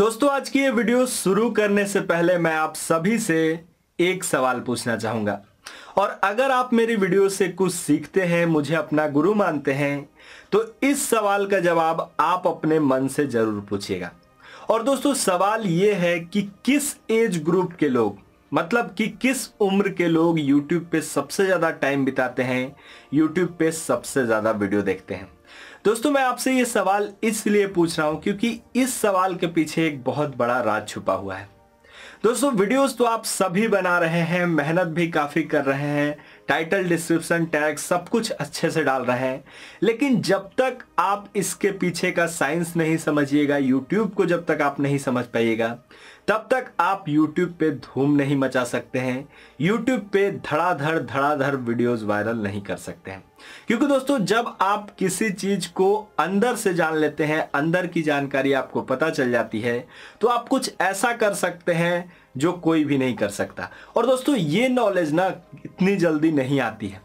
दोस्तों आज की ये वीडियो शुरू करने से पहले मैं आप सभी से एक सवाल पूछना चाहूंगा और अगर आप मेरी वीडियो से कुछ सीखते हैं मुझे अपना गुरु मानते हैं तो इस सवाल का जवाब आप अपने मन से जरूर पूछिएगा और दोस्तों सवाल ये है कि किस एज ग्रुप के लोग मतलब कि किस उम्र के लोग YouTube पे सबसे ज़्यादा टाइम बिताते हैं YouTube पे सबसे ज़्यादा वीडियो देखते हैं दोस्तों मैं आपसे ये सवाल इसलिए पूछ रहा हूं क्योंकि इस सवाल के पीछे एक बहुत बड़ा राज छुपा हुआ है दोस्तों वीडियोस तो आप सभी बना रहे हैं मेहनत भी काफ़ी कर रहे हैं टाइटल डिस्क्रिप्शन टैग सब कुछ अच्छे से डाल रहे हैं लेकिन जब तक आप इसके पीछे का साइंस नहीं समझिएगा यूट्यूब को जब तक आप नहीं समझ पाइएगा तब तक आप यूट्यूब पे धूम नहीं मचा सकते हैं यूट्यूब पे धड़ाधड़ धड़ाधड़ वीडियोज़ वायरल नहीं कर सकते हैं क्योंकि दोस्तों जब आप किसी चीज को अंदर से जान लेते हैं अंदर की जानकारी आपको पता चल जाती है तो आप कुछ ऐसा कर सकते हैं जो कोई भी नहीं कर सकता और दोस्तों ये नॉलेज ना इतनी जल्दी नहीं आती है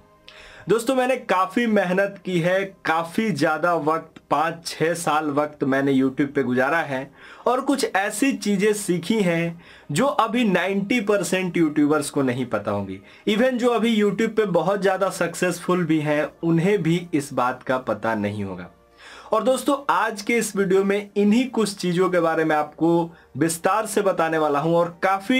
दोस्तों मैंने काफ़ी मेहनत की है काफ़ी ज़्यादा वक्त पाँच छः साल वक्त मैंने यूट्यूब पे गुजारा है और कुछ ऐसी चीज़ें सीखी हैं जो अभी 90 परसेंट यूट्यूबर्स को नहीं पता होंगी इवन जो अभी यूट्यूब पे बहुत ज़्यादा सक्सेसफुल भी हैं उन्हें भी इस बात का पता नहीं होगा और दोस्तों आज के इस वीडियो में इन्हीं कुछ चीज़ों के बारे में आपको विस्तार से बताने वाला हूं और काफ़ी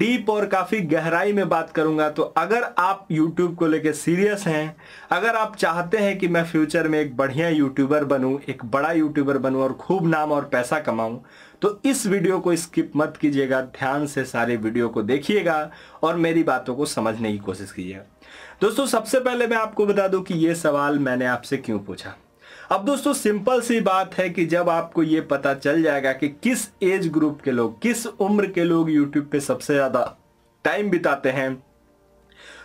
डीप और काफ़ी गहराई में बात करूंगा तो अगर आप यूट्यूब को लेकर सीरियस हैं अगर आप चाहते हैं कि मैं फ्यूचर में एक बढ़िया यूट्यूबर बनूं एक बड़ा यूट्यूबर बनूं और खूब नाम और पैसा कमाऊं तो इस वीडियो को स्किप मत कीजिएगा ध्यान से सारे वीडियो को देखिएगा और मेरी बातों को समझने की कोशिश कीजिएगा दोस्तों सबसे पहले मैं आपको बता दूं कि ये सवाल मैंने आपसे क्यों पूछा अब दोस्तों सिंपल सी बात है कि जब आपको ये पता चल जाएगा कि किस एज ग्रुप के लोग किस उम्र के लोग यूट्यूब पे सबसे ज़्यादा टाइम बिताते हैं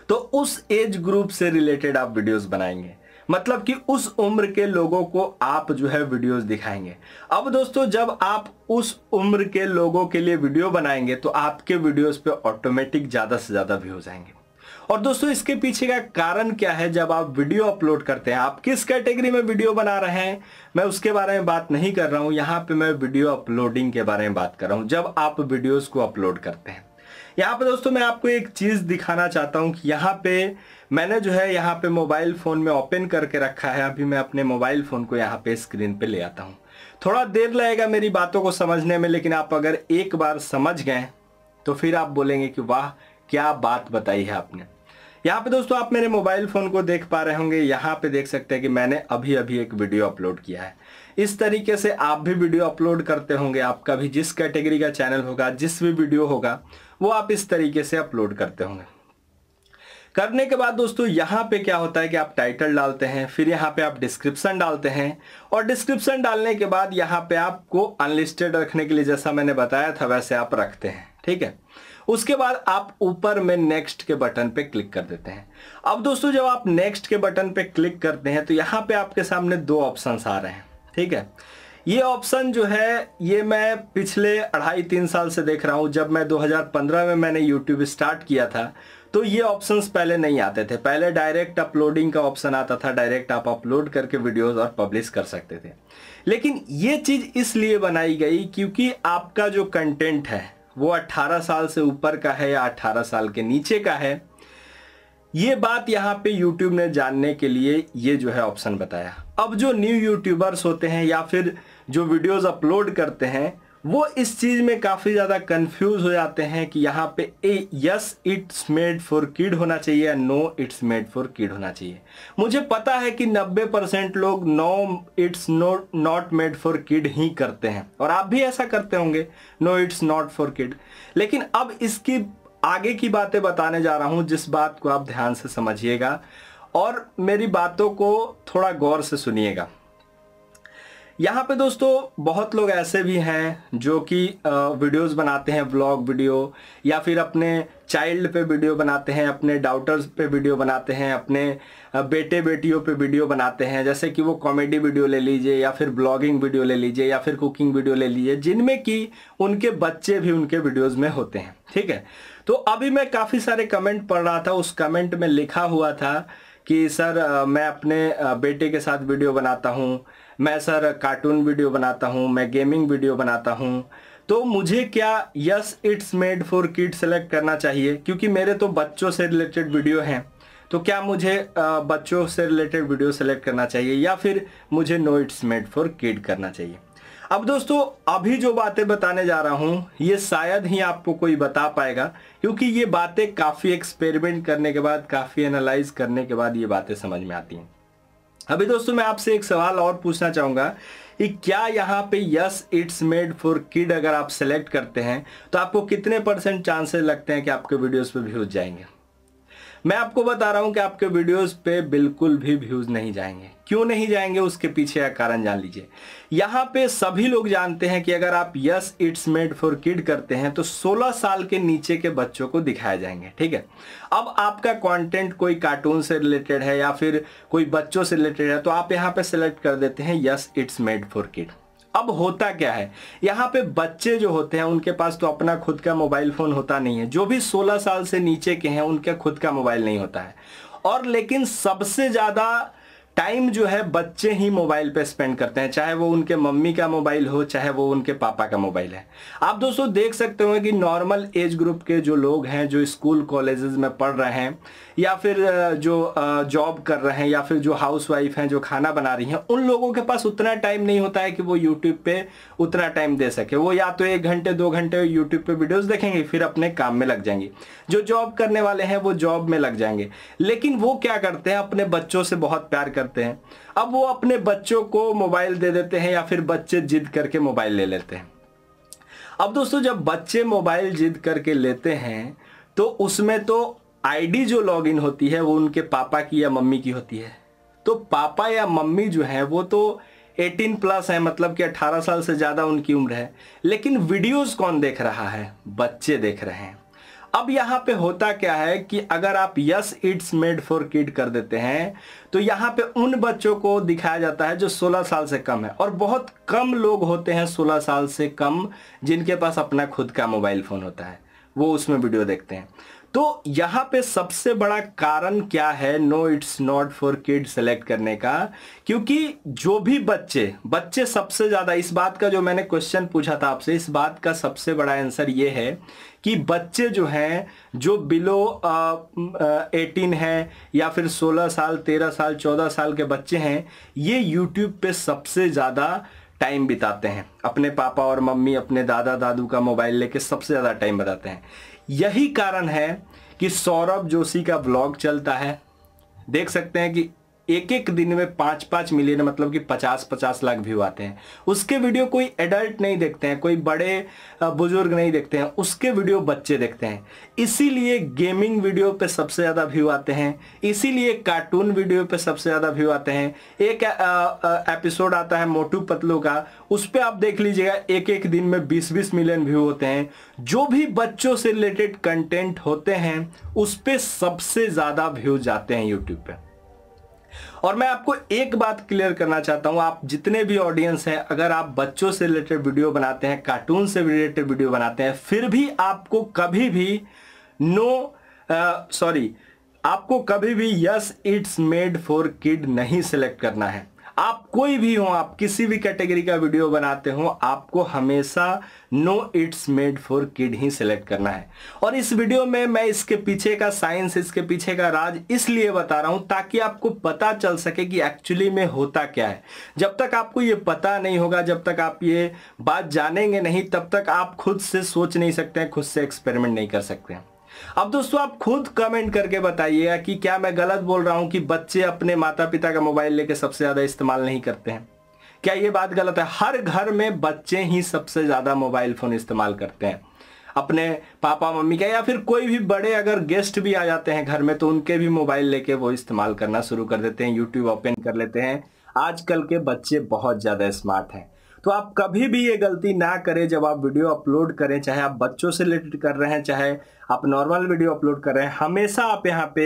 तो उस एज ग्रुप से रिलेटेड आप वीडियोस बनाएंगे मतलब कि उस उम्र के लोगों को आप जो है वीडियोस दिखाएंगे अब दोस्तों जब आप उस उम्र के लोगों के लिए वीडियो बनाएंगे तो आपके वीडियोस पे ऑटोमेटिक ज़्यादा से ज़्यादा व्यूज आएंगे और दोस्तों इसके पीछे का कारण क्या है जब आप वीडियो अपलोड करते हैं आप किस कैटेगरी में वीडियो बना रहे हैं मैं उसके बारे में बात नहीं कर रहा हूं यहां पे मैं वीडियो अपलोडिंग के बारे में बात कर रहा हूं जब आप वीडियोस को अपलोड करते हैं यहां पे दोस्तों मैं आपको एक चीज़ दिखाना चाहता हूं कि यहाँ पे मैंने जो है यहाँ पे मोबाइल फ़ोन में ओपन करके रखा है अभी मैं अपने मोबाइल फ़ोन को यहाँ पे स्क्रीन पे ले आता हूँ थोड़ा देर लगेगा मेरी बातों को समझने में लेकिन आप अगर एक बार समझ गए तो फिर आप बोलेंगे कि वाह क्या बात बताई है आपने यहाँ पे दोस्तों आप मेरे मोबाइल फ़ोन को देख पा रहे होंगे यहाँ पे देख सकते हैं कि मैंने अभी अभी एक वीडियो अपलोड किया है इस तरीके से आप भी वीडियो अपलोड करते होंगे आपका भी जिस कैटेगरी का चैनल होगा जिस भी वीडियो होगा वो आप इस तरीके से अपलोड करते होंगे करने के बाद दोस्तों यहाँ पे क्या होता है कि आप टाइटल डालते हैं फिर यहाँ पे आप डिस्क्रिप्शन डालते हैं और डिस्क्रिप्शन डालने के बाद यहाँ पे आपको अनलिस्टेड रखने के लिए जैसा मैंने बताया था वैसे आप रखते हैं ठीक है उसके बाद आप ऊपर में नेक्स्ट के बटन पे क्लिक कर देते हैं अब दोस्तों जब आप नेक्स्ट के बटन पे क्लिक करते हैं तो यहां पे आपके सामने दो ऑप्शन आ रहे हैं ठीक है ये ऑप्शन जो है ये मैं पिछले अढ़ाई तीन साल से देख रहा हूं जब मैं 2015 में मैंने YouTube स्टार्ट किया था तो ये ऑप्शंस पहले नहीं आते थे पहले डायरेक्ट अपलोडिंग का ऑप्शन आता था डायरेक्ट आप अपलोड करके वीडियोस और पब्लिश कर सकते थे लेकिन ये चीज़ इसलिए बनाई गई क्योंकि आपका जो कंटेंट है वो 18 साल से ऊपर का है या 18 साल के नीचे का है ये बात यहाँ पे YouTube ने जानने के लिए ये जो है ऑप्शन बताया अब जो न्यू यूट्यूबर्स होते हैं या फिर जो वीडियोस अपलोड करते हैं वो इस चीज़ में काफ़ी ज़्यादा कंफ्यूज हो जाते हैं कि यहाँ पे ए yes it's made for kid होना चाहिए या no it's made for kid होना चाहिए मुझे पता है कि 90 परसेंट लोग no it's not not made for kid ही करते हैं और आप भी ऐसा करते होंगे no it's not for kid लेकिन अब इसकी आगे की बातें बताने जा रहा हूँ जिस बात को आप ध्यान से समझिएगा और मेरी बातों को थोड़ा गौर से सुनिएगा यहाँ पे दोस्तों बहुत लोग ऐसे भी हैं जो कि वीडियोस बनाते हैं ब्लॉग वीडियो या फिर अपने चाइल्ड पे वीडियो बनाते हैं अपने डाउटर्स पे वीडियो बनाते हैं अपने बेटे बेटियों पे वीडियो बनाते हैं जैसे कि वो कॉमेडी वीडियो ले लीजिए या फिर ब्लॉगिंग वीडियो ले लीजिए या फिर कुकिंग वीडियो ले लीजिए जिनमें कि उनके बच्चे भी उनके वीडियोज़ में होते हैं ठीक है तो अभी मैं काफ़ी सारे कमेंट पढ़ रहा था उस कमेंट में लिखा हुआ था कि सर मैं अपने बेटे के साथ वीडियो बनाता हूँ मैं सर कार्टून वीडियो बनाता हूँ मैं गेमिंग वीडियो बनाता हूँ तो मुझे क्या yes it's made for kid select करना चाहिए क्योंकि मेरे तो बच्चों से रिलेटेड वीडियो हैं तो क्या मुझे बच्चों से रिलेटेड वीडियो सेलेक्ट करना चाहिए या फिर मुझे no it's made for kid करना चाहिए अब दोस्तों अभी जो बातें बताने जा रहा हूँ ये शायद ही आपको कोई बता पाएगा क्योंकि ये बातें काफ़ी एक्सपेरिमेंट करने के बाद काफ़ी एनालाइज करने के बाद ये बातें समझ में आती हैं अभी दोस्तों मैं आपसे एक सवाल और पूछना चाहूंगा कि क्या यहाँ पे yes it's made for kid अगर आप सेलेक्ट करते हैं तो आपको कितने परसेंट चांसेस लगते हैं कि आपके वीडियोस पे व्यूज जाएंगे मैं आपको बता रहा हूँ कि आपके वीडियोस पे बिल्कुल भी व्यूज नहीं जाएंगे क्यों नहीं जाएंगे उसके पीछे का कारण जान लीजिए यहाँ पे सभी लोग जानते हैं कि अगर आप yes it's made for kid करते हैं तो 16 साल के नीचे के बच्चों को दिखाए जाएंगे ठीक है अब आपका कंटेंट कोई कार्टून से रिलेटेड है या फिर कोई बच्चों से रिलेटेड है तो आप यहाँ पे सिलेक्ट कर देते हैं yes it's made for kid अब होता क्या है यहाँ पे बच्चे जो होते हैं उनके पास तो अपना खुद का मोबाइल फोन होता नहीं है जो भी 16 साल से नीचे के हैं उनका खुद का मोबाइल नहीं होता है और लेकिन सबसे ज्यादा टाइम जो है बच्चे ही मोबाइल पे स्पेंड करते हैं चाहे वो उनके मम्मी का मोबाइल हो चाहे वो उनके पापा का मोबाइल है आप दोस्तों देख सकते हो कि नॉर्मल एज ग्रुप के जो लोग हैं जो स्कूल कॉलेजेस में पढ़ रहे हैं या फिर जो जॉब कर रहे हैं या फिर जो हाउस वाइफ हैं जो खाना बना रही हैं उन लोगों के पास उतना टाइम नहीं होता है कि वो यूट्यूब पर उतना टाइम दे सके वो या तो एक घंटे दो घंटे यूट्यूब पर वीडियोज़ देखेंगे फिर अपने काम में लग जाएंगे जो जॉब करने वाले हैं वो जॉब में लग जाएंगे लेकिन वो क्या करते हैं अपने बच्चों से बहुत प्यार करते करते हैं अब वो अपने बच्चों को मोबाइल दे देते हैं या फिर बच्चे जिद करके मोबाइल ले लेते हैं अब दोस्तों जब बच्चे मोबाइल जिद करके लेते हैं तो उसमें तो आईडी जो लॉगिन होती है वो उनके पापा की या मम्मी की होती है तो पापा या मम्मी जो है वो तो 18 प्लस है मतलब कि 18 साल से ज़्यादा उनकी उम्र है लेकिन वीडियोस कौन देख रहा है बच्चे देख रहे हैं अब यहां पे होता क्या है कि अगर आप yes it's made for kid कर देते हैं तो यहां पे उन बच्चों को दिखाया जाता है जो 16 साल से कम है और बहुत कम लोग होते हैं 16 साल से कम जिनके पास अपना खुद का मोबाइल फ़ोन होता है वो उसमें वीडियो देखते हैं तो यहाँ पे सबसे बड़ा कारण क्या है no it's not for kid select करने का क्योंकि जो भी बच्चे बच्चे सबसे ज़्यादा इस बात का जो मैंने क्वेश्चन पूछा था आपसे इस बात का सबसे बड़ा आंसर ये है कि बच्चे जो हैं जो बिलो एटीन हैं या फिर सोलह साल तेरह साल चौदह साल के बच्चे हैं ये यूट्यूब पे सबसे ज़्यादा टाइम बिताते हैं अपने पापा और मम्मी अपने दादा दादू का मोबाइल लेके सबसे ज़्यादा टाइम बताते हैं यही कारण है कि सौरभ जोशी का ब्लॉग चलता है देख सकते हैं कि एक एक दिन में पांच पांच मिलियन मतलब कि पचास पचास लाख व्यू आते हैं उसके वीडियो कोई एडल्ट नहीं देखते हैं कोई बड़े बुजुर्ग नहीं देखते हैं उसके वीडियो बच्चे देखते हैं इसीलिए गेमिंग वीडियो पे सबसे ज़्यादा व्यू आते हैं इसीलिए कार्टून वीडियो पे सबसे ज़्यादा व्यू आते हैं एक एपिसोड आता है मोटू पतलू का उस पर आप देख लीजिएगा एक एक दिन में बीस बीस मिलियन व्यू होते हैं जो भी बच्चों से रिलेटेड कंटेंट होते हैं उस पर सबसे ज़्यादा व्यू जाते हैं यूट्यूब पर और मैं आपको एक बात क्लियर करना चाहता हूं आप जितने भी ऑडियंस हैं अगर आप बच्चों से रिलेटेड वीडियो बनाते हैं कार्टून से रिलेटेड वीडियो बनाते हैं फिर भी आपको कभी भी नो सॉरी आपको कभी भी yes it's made for kid नहीं सिलेक्ट करना है आप कोई भी हो आप किसी भी कैटेगरी का वीडियो बनाते हो आपको हमेशा no it's made for kid ही सिलेक्ट करना है और इस वीडियो में मैं इसके पीछे का साइंस इसके पीछे का राज इसलिए बता रहा हूं ताकि आपको पता चल सके कि एक्चुअली में होता क्या है जब तक आपको ये पता नहीं होगा जब तक आप ये बात जानेंगे नहीं तब तक आप खुद से सोच नहीं सकते हैं खुद से एक्सपेरिमेंट नहीं कर सकते हैं अब दोस्तों आप खुद कमेंट करके बताइए कि क्या मैं गलत बोल रहा हूं कि बच्चे अपने माता पिता का मोबाइल लेके सबसे ज्यादा इस्तेमाल नहीं करते हैं क्या ये बात गलत है हर घर में बच्चे ही सबसे ज्यादा मोबाइल फोन इस्तेमाल करते हैं अपने पापा मम्मी का या फिर कोई भी बड़े अगर गेस्ट भी आ जाते हैं घर में तो उनके भी मोबाइल लेके वो इस्तेमाल करना शुरू कर देते हैं यूट्यूब ओपन कर लेते हैं आजकल के बच्चे बहुत ज्यादा स्मार्ट हैं तो आप कभी भी ये गलती ना करें जब आप वीडियो अपलोड करें चाहे आप बच्चों से रिलेटेड कर रहे हैं चाहे आप नॉर्मल वीडियो अपलोड कर रहे हैं हमेशा आप यहाँ पे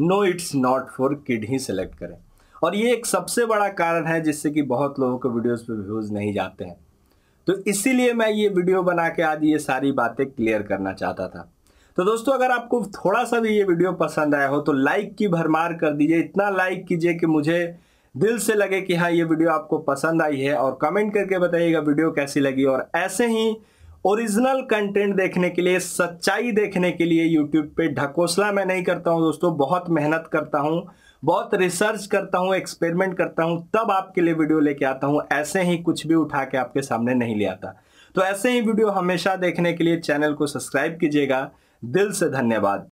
no it's not for kid ही सिलेक्ट करें और ये एक सबसे बड़ा कारण है जिससे कि बहुत लोगों के वीडियोज़ पर व्यूज़ नहीं जाते हैं तो इसीलिए मैं ये वीडियो बना के आज ये सारी बातें क्लियर करना चाहता था तो दोस्तों अगर आपको थोड़ा सा भी ये वीडियो पसंद आया हो तो लाइक की भरमार कर दीजिए इतना लाइक कीजिए कि मुझे दिल से लगे कि हाँ ये वीडियो आपको पसंद आई है और कमेंट करके बताइएगा वीडियो कैसी लगी और ऐसे ही ओरिजिनल कंटेंट देखने के लिए सच्चाई देखने के लिए यूट्यूब पे ढकोसला मैं नहीं करता हूँ दोस्तों बहुत मेहनत करता हूँ बहुत रिसर्च करता हूँ एक्सपेरिमेंट करता हूँ तब आपके लिए वीडियो लेके आता हूँ ऐसे ही कुछ भी उठा के आपके सामने नहीं ले आता तो ऐसे ही वीडियो हमेशा देखने के लिए चैनल को सब्सक्राइब कीजिएगा दिल से धन्यवाद